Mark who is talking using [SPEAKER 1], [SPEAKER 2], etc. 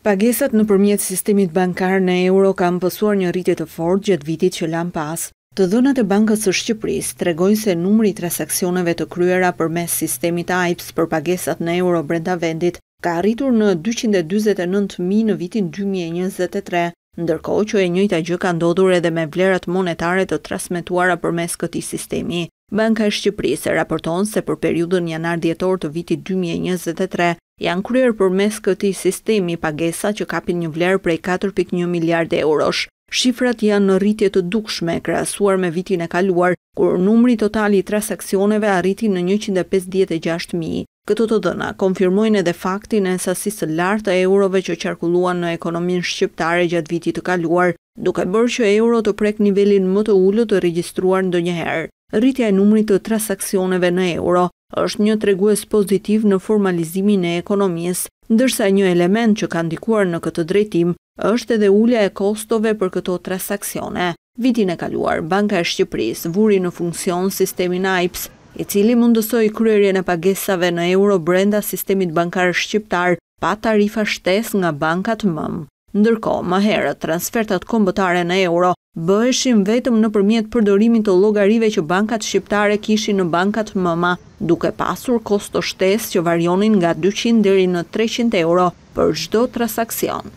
[SPEAKER 1] Pagesat në përmjet sistemit bankar në euro më pësuar një rritje të fort gjëtë vitit që lam pas. Të dhënat e bankës së Shqipëris tregojnë se numri i transakcioneve të kryera për mes sistemit AIPS për pagesat në euro brenda vendit ka arritur në 229.000 në vitin 2023, ndërko që e njëjta gjë ka ndodhur edhe me vlerat monetare të trasmetuara për mes këti sistemi. Banka e Shqipëris e raporton se për periudën janar djetor të vitit 2023, janë kryer për mes këti sistemi pagesa që kapin një vlerë prej 4.1 miliard eurosh. Shifrat janë në rritje të dukshme, krasuar me vitin e kaluar, kur numri totali i transakcioneve arriti në 156.000. Këto të dëna konfirmojnë edhe faktin e sasisë lartë të eurove që qarkulluan në ekonominë shqiptare gjatë vitit të kaluar, duke bërë që euro të prek nivelin më të ullë të registruar ndonjëherë rritja e numrit të transakcioneve në euro është një tregues pozitiv në formalizimin e ekonomisë, ndërsa një element që ka ndikuar në këtë drejtim është edhe ullja e kostove për këto transakcione. Vitin e kaluar, Banka e Shqipëris vuri në funksion sistemin AIPS, i cili mundësoj kryerje në pagesave në euro brenda sistemit bankar shqiptar pa tarifa shtes nga bankat mëmë. Ndërko, më herët, transfertat kombëtare në euro bëheshim vetëm në përmjet përdorimin të logarive që bankat shqiptare kishin në bankat mëma, duke pasur kosto shtes që varionin nga 200 dheri në 300 euro për gjdo transakcion.